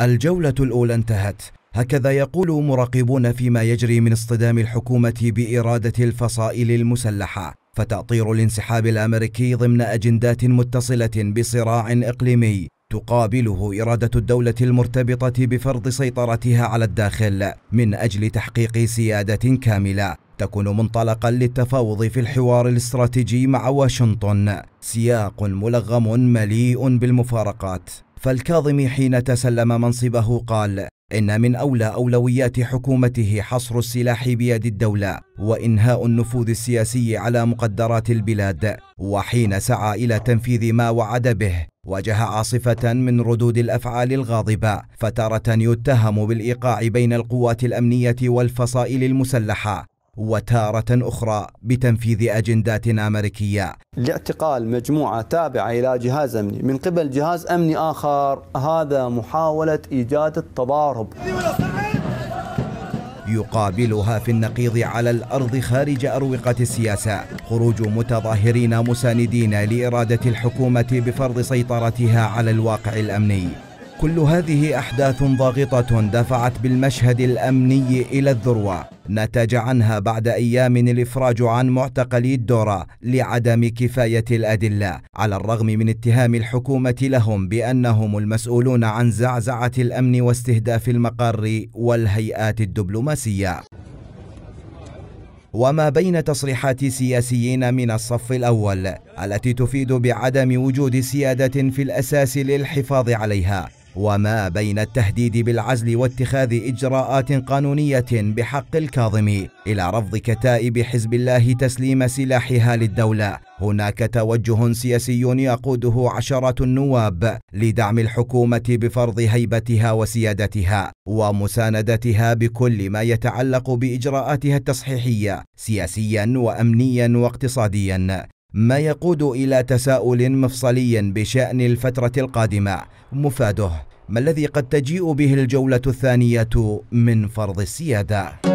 الجولة الأولى انتهت هكذا يقول مراقبون فيما يجري من اصطدام الحكومة بإرادة الفصائل المسلحة فتأطير الانسحاب الأمريكي ضمن أجندات متصلة بصراع إقليمي تقابله إرادة الدولة المرتبطة بفرض سيطرتها على الداخل من أجل تحقيق سيادة كاملة تكون منطلقا للتفاوض في الحوار الاستراتيجي مع واشنطن سياق ملغم مليء بالمفارقات فالكاظم حين تسلم منصبه قال إن من أولى أولويات حكومته حصر السلاح بيد الدولة وإنهاء النفوذ السياسي على مقدرات البلاد وحين سعى إلى تنفيذ ما وعد به واجه عاصفة من ردود الأفعال الغاضبة فتارة يتهم بالإيقاع بين القوات الأمنية والفصائل المسلحة وتارة أخرى بتنفيذ أجندات أمريكية لاعتقال مجموعة تابعة إلى جهاز أمني من قبل جهاز أمني آخر هذا محاولة إيجاد التضارب يقابلها في النقيض على الأرض خارج أروقة السياسة خروج متظاهرين مساندين لإرادة الحكومة بفرض سيطرتها على الواقع الأمني كل هذه أحداث ضاغطة دفعت بالمشهد الأمني إلى الذروة نتج عنها بعد أيام الإفراج عن معتقلي الدورة لعدم كفاية الأدلة على الرغم من اتهام الحكومة لهم بأنهم المسؤولون عن زعزعة الأمن واستهداف المقر والهيئات الدبلوماسية وما بين تصريحات سياسيين من الصف الأول التي تفيد بعدم وجود سيادة في الأساس للحفاظ عليها وما بين التهديد بالعزل واتخاذ اجراءات قانونيه بحق الكاظم الى رفض كتائب حزب الله تسليم سلاحها للدوله هناك توجه سياسي يقوده عشرات النواب لدعم الحكومه بفرض هيبتها وسيادتها ومساندتها بكل ما يتعلق باجراءاتها التصحيحيه سياسيا وامنيا واقتصاديا ما يقود إلى تساؤل مفصلي بشأن الفترة القادمة مفاده ما الذي قد تجيء به الجولة الثانية من فرض السيادة؟